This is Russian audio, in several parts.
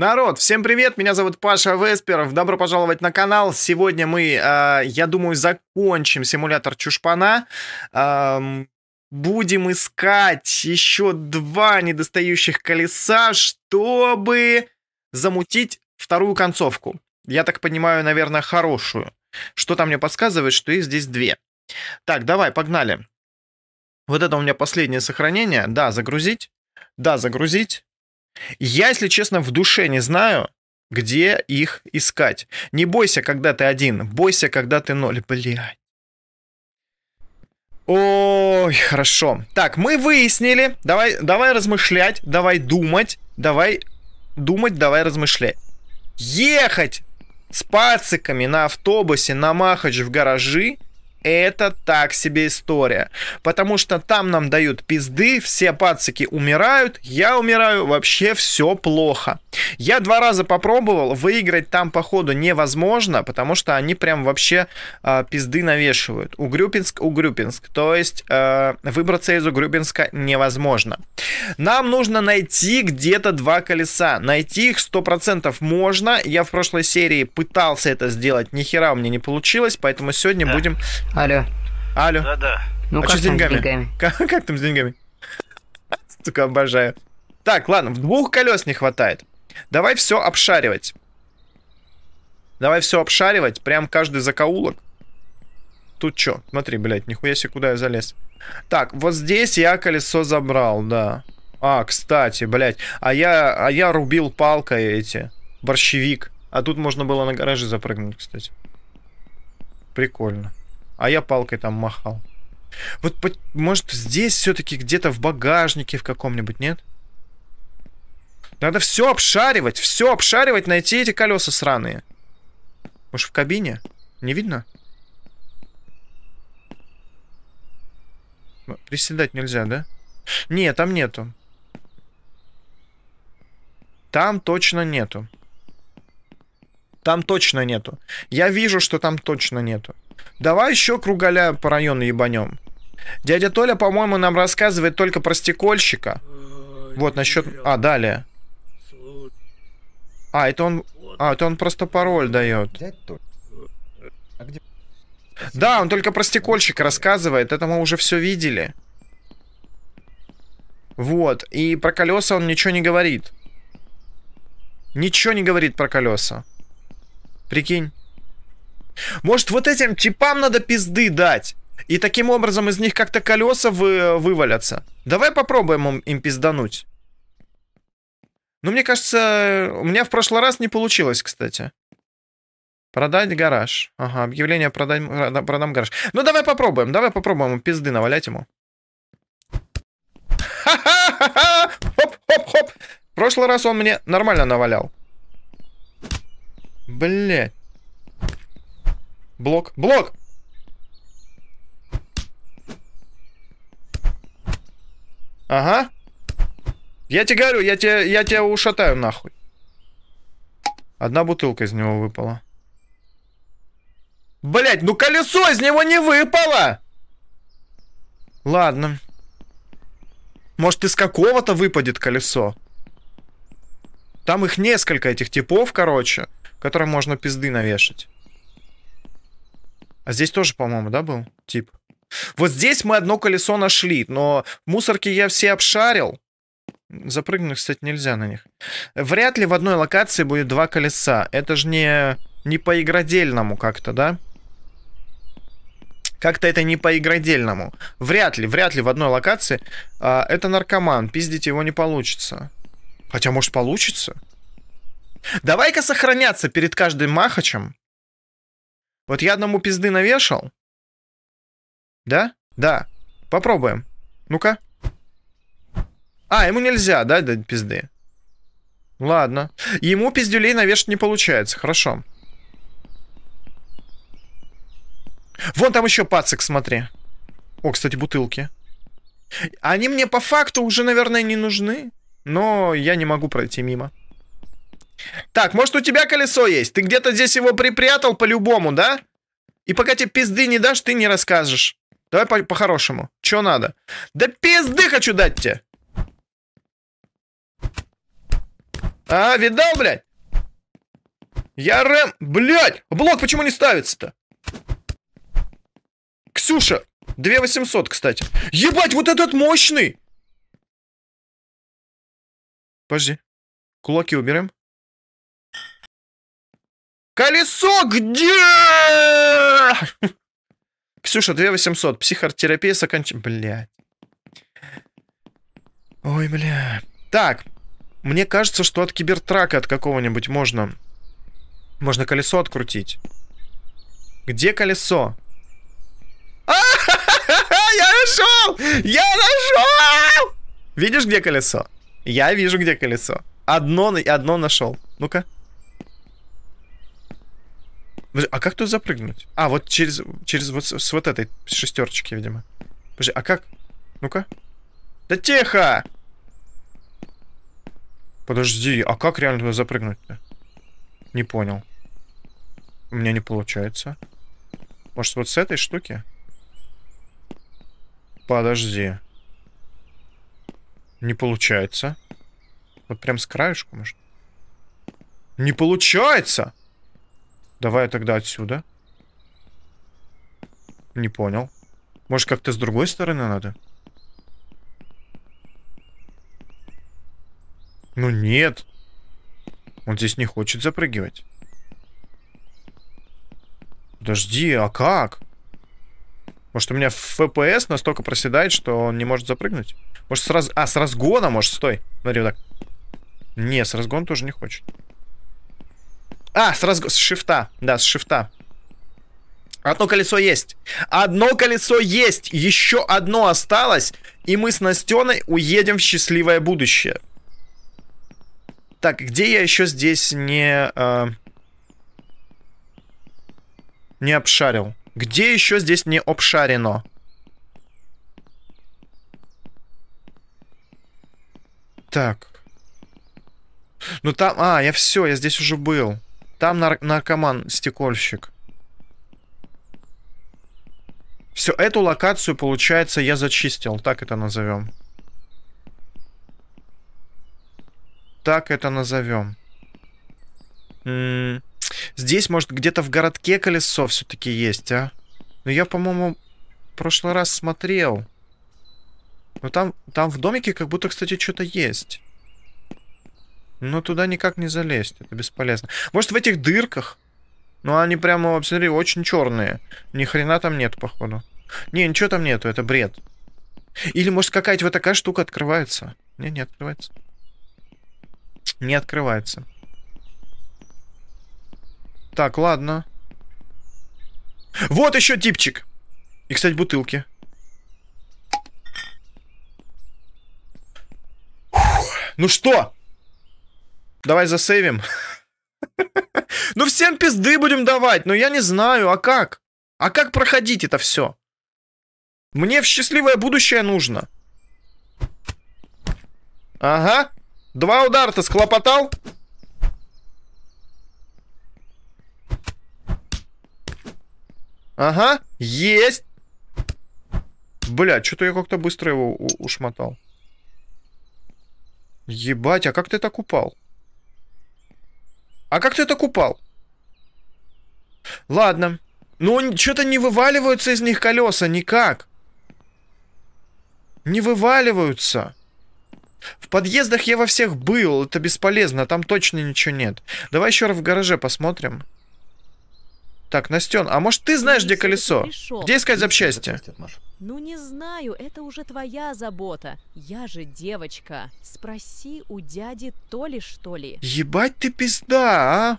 Народ, всем привет, меня зовут Паша Весперов, добро пожаловать на канал. Сегодня мы, э, я думаю, закончим симулятор Чушпана. Эм, будем искать еще два недостающих колеса, чтобы замутить вторую концовку. Я так понимаю, наверное, хорошую. Что-то мне подсказывает, что их здесь две. Так, давай, погнали. Вот это у меня последнее сохранение. Да, загрузить. Да, загрузить. Я, если честно, в душе не знаю, где их искать. Не бойся, когда ты один, бойся, когда ты ноль, блядь. Ой, хорошо. Так, мы выяснили. Давай, давай размышлять, давай думать, давай думать, давай размышлять. Ехать с пациками на автобусе на Махач в гаражи – это так себе история. Потому что там нам дают пизды, все пацики умирают, я умираю, вообще все плохо. Я два раза попробовал, выиграть там походу невозможно, потому что они прям вообще э, пизды навешивают. Угрюпинск, Угрюпинск. То есть э, выбраться из Угрюпинска невозможно. Нам нужно найти где-то два колеса. Найти их 100% можно. Я в прошлой серии пытался это сделать, нихера у меня не получилось, поэтому сегодня да. будем Алло. Алло. Да-да. Ну а как что с деньгами? С деньгами? Как, как там с деньгами? Только обожаю. Так, ладно, в двух колес не хватает. Давай все обшаривать. Давай все обшаривать, прям каждый закоулок. Тут что? Смотри, блядь, нихуя себе, куда я залез. Так, вот здесь я колесо забрал, да. А, кстати, блядь, а я, а я рубил палкой эти, борщевик. А тут можно было на гараже запрыгнуть, кстати. Прикольно а я палкой там махал. Вот, может, здесь все-таки где-то в багажнике в каком-нибудь, нет? Надо все обшаривать, все обшаривать, найти эти колеса сраные. Может, в кабине? Не видно? Приседать нельзя, да? Не, там нету. Там точно нету. Там точно нету. Я вижу, что там точно нету. Давай еще круголя по району ебанем. Дядя Толя, по-моему, нам рассказывает только про стекольщика. Вот насчет... А, далее. А, это он... А, это он просто пароль дает. А да, он только про стекольщика рассказывает. Это мы уже все видели. Вот. И про колеса он ничего не говорит. Ничего не говорит про колеса. Прикинь. Может, вот этим типам надо пизды дать? И таким образом из них как-то колеса вы, вывалятся. Давай попробуем им, им пиздануть. Ну, мне кажется, у меня в прошлый раз не получилось, кстати. Продать гараж. Ага, объявление продать, продам гараж. Ну, давай попробуем, давай попробуем пизды навалять ему. ха ха ха Хоп-хоп-хоп! В прошлый раз он мне нормально навалял. Блять. Блок. Блок! Ага. Я тебе говорю, я тебя, я тебя ушатаю нахуй. Одна бутылка из него выпала. Блять, ну колесо из него не выпало! Ладно. Может, из какого-то выпадет колесо? Там их несколько, этих типов, короче, которым можно пизды навешать. А здесь тоже, по-моему, да, был тип? Вот здесь мы одно колесо нашли, но мусорки я все обшарил. Запрыгнуть, кстати, нельзя на них. Вряд ли в одной локации будет два колеса. Это же не, не по игродельному как-то, да? Как-то это не по игродельному. Вряд ли, вряд ли в одной локации. А, это наркоман, пиздить его не получится. Хотя, может, получится? Давай-ка сохраняться перед каждым махачем. Вот я одному пизды навешал. Да? Да. Попробуем. Ну-ка. А, ему нельзя, да, дать пизды? Ладно. Ему пиздюлей навешать не получается. Хорошо. Вон там еще пацик, смотри. О, кстати, бутылки. Они мне по факту уже, наверное, не нужны. Но я не могу пройти мимо. Так, может у тебя колесо есть? Ты где-то здесь его припрятал по-любому, да? И пока тебе пизды не дашь, ты не расскажешь. Давай по- по-хорошему. Чё надо? Да пизды хочу дать тебе! А, видал, блядь? Я рэм... Блядь! Блок почему не ставится-то? Ксюша! 2800, кстати. Ебать, вот этот мощный! Подожди. Кулаки уберем. Колесо где? Ксюша, 2800. Психотерапия с окончанием. Блядь. Ой, бля. Так. Мне кажется, что от кибертрака от какого-нибудь можно... Можно колесо открутить. Где колесо? А, я нашел! Я нашел! Видишь, где колесо? Я вижу, где колесо. Одно, одно нашел. Ну-ка. А как тут запрыгнуть? А, вот через, через вот с вот этой шестерочки, видимо. Подожди, а как? Ну-ка. Да тихо! Подожди, а как реально туда запрыгнуть-то? Не понял. У меня не получается. Может, вот с этой штуки? Подожди. Не получается. Вот прям с краешку, может? Не получается! Давай тогда отсюда. Не понял. Может, как-то с другой стороны надо? Ну нет. Он здесь не хочет запрыгивать. Подожди, а как? Может, у меня FPS настолько проседает, что он не может запрыгнуть? Может, сразу... А, с разгона, может, стой. Смотри, вот так. Не, с разгона тоже не хочет. А, с, разг... с шифта. Да, с шифта. Одно колесо есть. Одно колесо есть. Еще одно осталось. И мы с Настеной уедем в счастливое будущее. Так, где я еще здесь не... Э, не обшарил? Где еще здесь не обшарено? Так. Ну там... А, я все, я здесь уже был. Там нар наркоман-стекольщик. Все, эту локацию, получается, я зачистил. Так это назовем. Так это назовем. М -м Здесь, может, где-то в городке колесо все-таки есть, а? Но ну, я, по-моему, в прошлый раз смотрел. Но там, там в домике как будто, кстати, что-то есть. Но туда никак не залезть, это бесполезно. Может, в этих дырках? Ну, они прямо, посмотри, очень черные. Ни хрена там нет, походу. Не, ничего там нету, это бред. Или, может, какая-то вот такая штука открывается? Не, не открывается. Не открывается. Так, ладно. Вот еще типчик. И, кстати, бутылки. Ну что? Давай засейвим. Ну всем пизды будем давать, но я не знаю, а как? А как проходить это все? Мне в счастливое будущее нужно. Ага. Два удара-то схлопотал. Ага, есть. Бля, что-то я как-то быстро его ушмотал. Ебать, а как ты так упал? А как ты это купал? Ладно. но ну, что-то не вываливаются из них колеса никак. Не вываливаются. В подъездах я во всех был, это бесполезно, там точно ничего нет. Давай еще раз в гараже посмотрим. Так, Настен, а может ты знаешь, где колесо? Где искать запчасти? Ну не знаю, это уже твоя забота. Я же девочка. Спроси у дяди то ли что ли. Ебать ты пизда, а?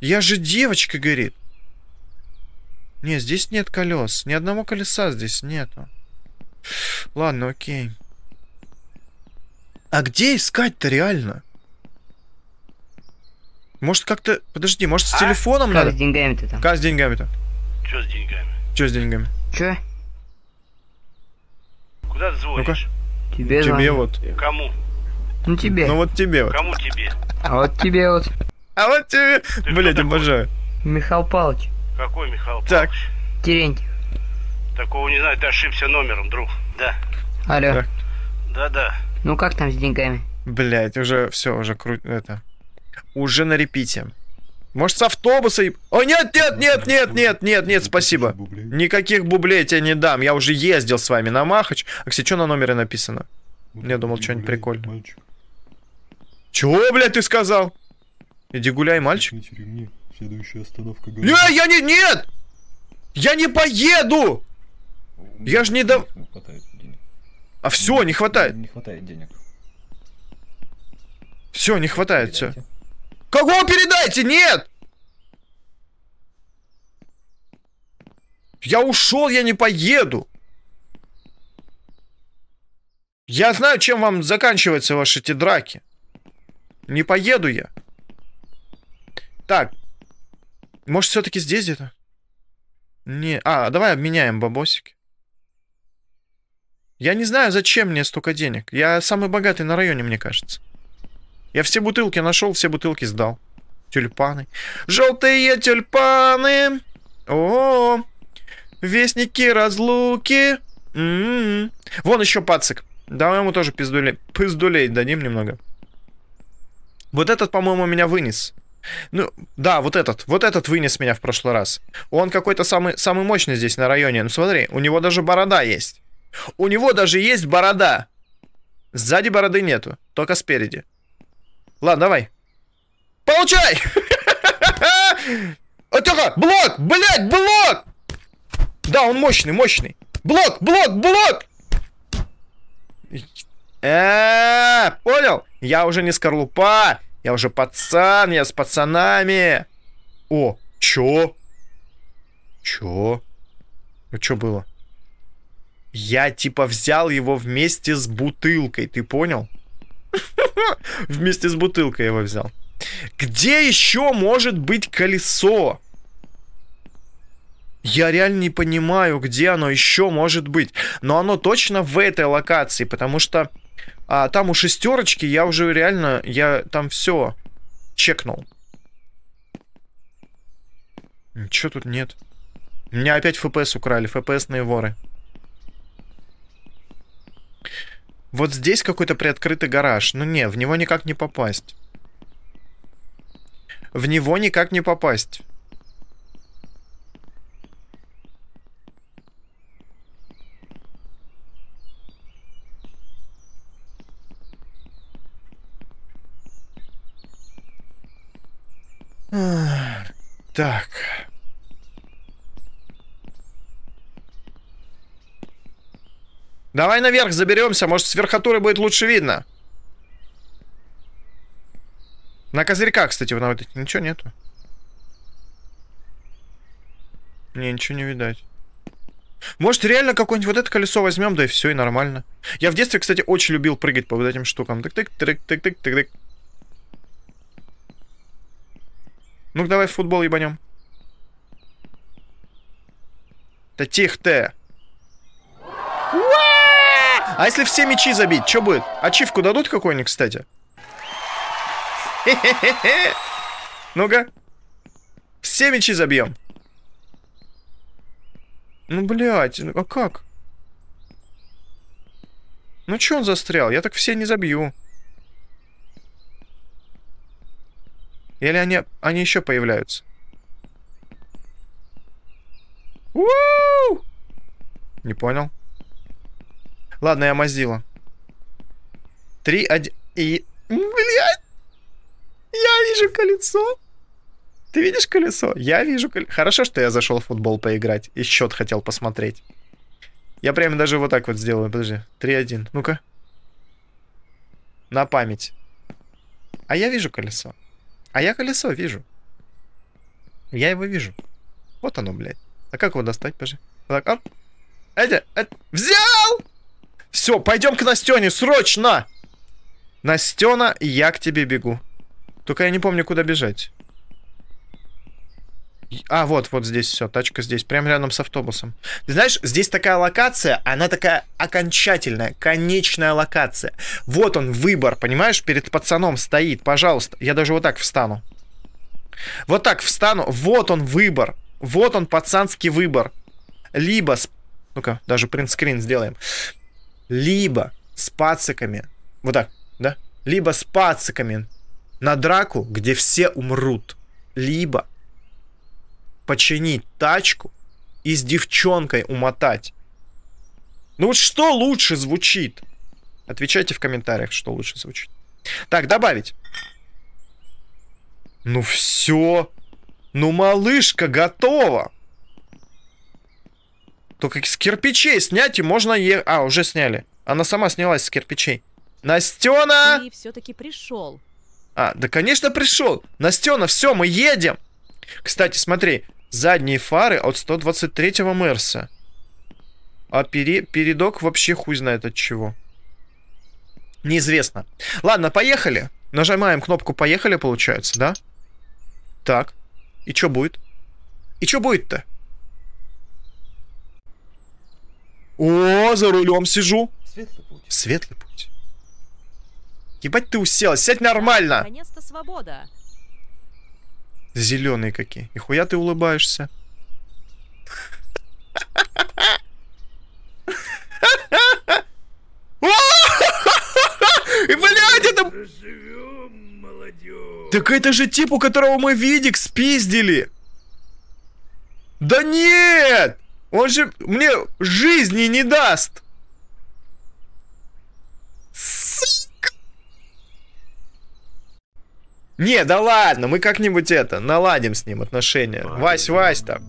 Я же девочка, говорит. Не, здесь нет колес. Ни одного колеса здесь нету. Ладно, окей. А где искать-то реально? Может, как-то... Подожди, может, с а? телефоном как надо? Как с деньгами-то там? Как с деньгами-то? Чё с деньгами? Чё с деньгами? Чё? Куда ты звонишь? Ну тебе звоню. Тебе вот. Кому? Ну тебе. Ну вот тебе вот. Кому тебе? А вот тебе вот. А вот тебе... Блять, обожаю. Михаил Павлович. Какой Михаил Павлович? Так. Терентьев. Такого не знаю, ты ошибся номером, друг. Да. Алло. Да-да. Ну как там с деньгами? Блять, уже все, уже круто это уже на репите. Может, с автобуса и... О, нет, нет, ну, нет, нет, нет, нет, нет, спасибо. Никаких бублей тебе не дам. Я уже ездил с вами на Махач. А, кстати, что на номере написано? Я думал, что-нибудь прикольное. Чего, блядь, ты сказал? Иди гуляй, мальчик. Следующая остановка. Не, э, я не... Нет! Я не поеду! Я же не дам... А все, не хватает. Не хватает денег. Все, не хватает, все. Кого передайте? Нет! Я ушел, я не поеду. Я знаю, чем вам заканчиваются ваши эти драки. Не поеду я. Так. Может, все-таки здесь где-то? Не. А, давай обменяем бабосики. Я не знаю, зачем мне столько денег. Я самый богатый на районе, мне кажется. Я все бутылки нашел, все бутылки сдал. Тюльпаны. Желтые тюльпаны! О, -о, -о. Вестники разлуки! М -м -м. Вон еще пацик. Давай ему тоже пиздулей, пиздулей дадим немного. Вот этот, по-моему, меня вынес. Ну, да, вот этот. Вот этот вынес меня в прошлый раз. Он какой-то самый, самый мощный здесь на районе. Ну смотри, у него даже борода есть. У него даже есть борода. Сзади бороды нету, только спереди. Ладно, давай. Получай! Атюха, блок! Блять, блок! Да, он мощный, мощный. Блок, блок, блок! Э, понял? Я уже не скорлупа. Я уже пацан, я с пацанами. О, чё? Чё? Ну чё было? Я типа взял его вместе с бутылкой, ты понял? Вместе с бутылкой его взял. Где еще может быть колесо? Я реально не понимаю, где оно еще может быть. Но оно точно в этой локации, потому что а, там у шестерочки я уже реально, я там все чекнул. Ничего тут нет. Меня опять ФПС украли, ФПСные воры. Вот здесь какой-то приоткрытый гараж. Ну не, в него никак не попасть. В него никак не попасть. Так. Давай наверх заберемся, может, с верхотуры будет лучше видно. На козырьках, кстати, на вот ничего нету. Не, ничего не видать. Может, реально какое-нибудь вот это колесо возьмем, да и все, и нормально. Я в детстве, кстати, очень любил прыгать по вот этим штукам. Тык-тык-тык-тык-тык-тык. Ну-ка, давай в футбол ебанем. Да тихо ты. А если все мечи забить, что будет? Ачивку дадут какой-нибудь, кстати? хе ну ка Все мечи забьем. Ну, блядь, ну, а как? Ну, чё он застрял? Я так все не забью. Или они, они еще появляются? у Не понял. Ладно, я мазила. Три, один... И... Блядь! Я вижу колесо! Ты видишь колесо? Я вижу колесо. Хорошо, что я зашел в футбол поиграть. И счет хотел посмотреть. Я прямо даже вот так вот сделаю. Подожди. три один. Ну-ка. На память. А я вижу колесо. А я колесо вижу. Я его вижу. Вот оно, блядь. А как его достать, подожди? Вот так, оп. Эти, эти. Взял! Все, пойдем к Настене, срочно! Настена, я к тебе бегу. Только я не помню, куда бежать. А, вот, вот здесь все, тачка здесь, прям рядом с автобусом. Ты знаешь, здесь такая локация, она такая окончательная, конечная локация. Вот он, выбор, понимаешь, перед пацаном стоит, пожалуйста. Я даже вот так встану. Вот так встану, вот он выбор, вот он пацанский выбор. Либо, ну-ка, даже принтскрин сделаем либо с пациками, вот так, да, либо с пациками на драку, где все умрут, либо починить тачку и с девчонкой умотать. Ну вот что лучше звучит? Отвечайте в комментариях, что лучше звучит. Так, добавить. Ну все. Ну малышка готова. Только с кирпичей снять и можно е... А, уже сняли. Она сама снялась с кирпичей. Настена! Ты все-таки пришел. А, да, конечно, пришел. Настена, все, мы едем. Кстати, смотри, задние фары от 123-го Мерса. А пере... передок вообще хуй знает от чего. Неизвестно. Ладно, поехали. Нажимаем кнопку «Поехали», получается, да? Так. И что будет? И что будет-то? О, за рулем сижу. Светлый путь. Светлый путь. Ебать ты уселась, сядь нормально. Наконец-то свобода. Зеленые какие. И хуя ты улыбаешься. И, блядь, это... Так это же тип, у которого мы видик спиздили. Да нет! Он же мне жизни не даст. С Не, да ладно, мы как-нибудь это, наладим с ним отношения. Вась, Вась там.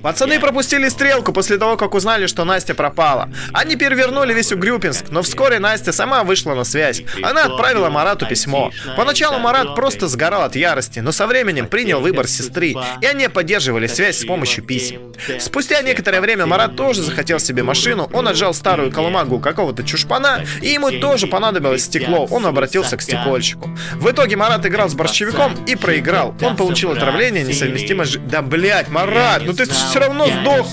Пацаны пропустили стрелку после того, как узнали, что Настя пропала. Они перевернули весь Угрюпинск, но вскоре Настя сама вышла на связь. Она отправила Марату письмо. Поначалу Марат просто сгорал от ярости, но со временем принял выбор сестры, и они поддерживали связь с помощью писем. Спустя некоторое время Марат тоже захотел себе машину, он отжал старую колымагу какого-то чушпана, и ему тоже понадобилось стекло, он обратился к стекольщику. В итоге Марат играл сыграл с борщевиком и проиграл. Он получил отравление, несовместимое. с... Да, блять, Марат, ну ты все равно сдох.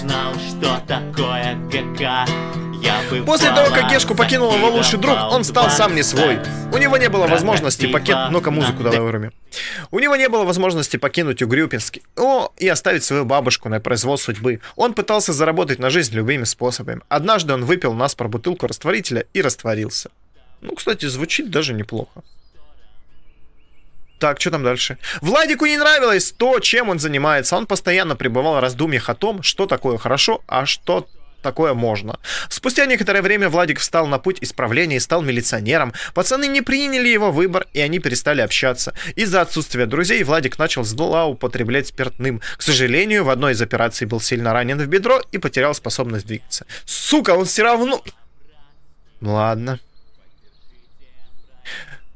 После того, как Гешку покинул его лучший друг, он стал сам не свой. У него не было возможности типа, покинуть... Ну-ка, музыку давай выруби. У него не было возможности покинуть Угрюпинск о, и оставить свою бабушку на произвол судьбы. Он пытался заработать на жизнь любыми способами. Однажды он выпил нас про бутылку растворителя и растворился. Ну, кстати, звучит даже неплохо. Так, что там дальше? Владику не нравилось то, чем он занимается. Он постоянно пребывал в раздумьях о том, что такое хорошо, а что такое можно. Спустя некоторое время Владик встал на путь исправления и стал милиционером. Пацаны не приняли его выбор, и они перестали общаться. Из-за отсутствия друзей Владик начал зла употреблять спиртным. К сожалению, в одной из операций был сильно ранен в бедро и потерял способность двигаться. Сука, он все равно... Ладно.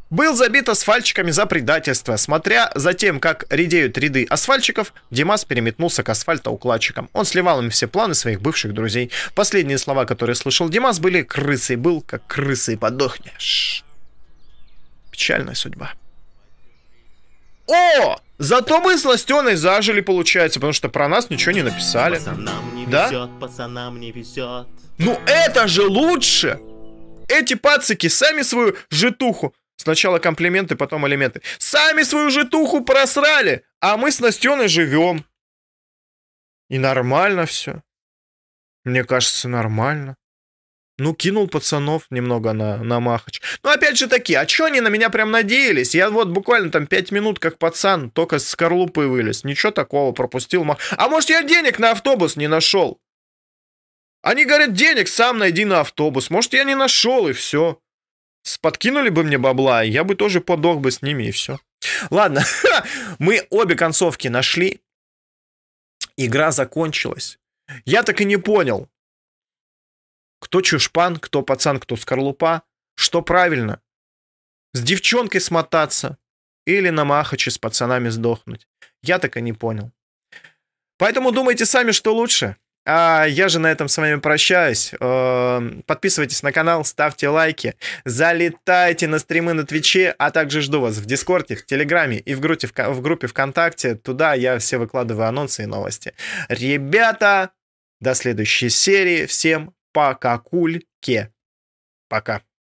Был забит асфальчиками за предательство. Смотря за тем, как редеют ряды асфальчиков. Димас переметнулся к асфальтоукладчикам. Он сливал им все планы своих бывших друзей. Последние слова, которые слышал Димас, были "Крысы был, как крысы, подохнешь». Печальная судьба. О! Зато мы с Ластеной зажили, получается, потому что про нас ничего не написали. Пацанам не да? везет, пацанам не везет. Ну это же лучше! Эти пацики сами свою житуху Сначала комплименты, потом элементы. Сами свою житуху просрали, а мы с Настеной живем. И нормально все. Мне кажется, нормально. Ну, кинул пацанов немного на, на махач. Ну, опять же таки, а что они на меня прям надеялись? Я вот буквально там 5 минут, как пацан, только с скорлупы вылез. Ничего такого, пропустил мах... А может, я денег на автобус не нашел? Они говорят, денег сам найди на автобус. Может, я не нашел, и все подкинули бы мне бабла, я бы тоже подох бы с ними, и все. Ладно, мы обе концовки нашли. Игра закончилась. Я так и не понял, кто чушпан, кто пацан, кто скорлупа, что правильно. С девчонкой смотаться или на махаче с пацанами сдохнуть. Я так и не понял. Поэтому думайте сами, что лучше. А я же на этом с вами прощаюсь. Эм, подписывайтесь на канал, ставьте лайки, залетайте на стримы на Твиче, а также жду вас в Дискорде, в Телеграме и в группе, в группе ВКонтакте. Туда я все выкладываю анонсы и новости. Ребята, до следующей серии. Всем пока, кульке. Пока.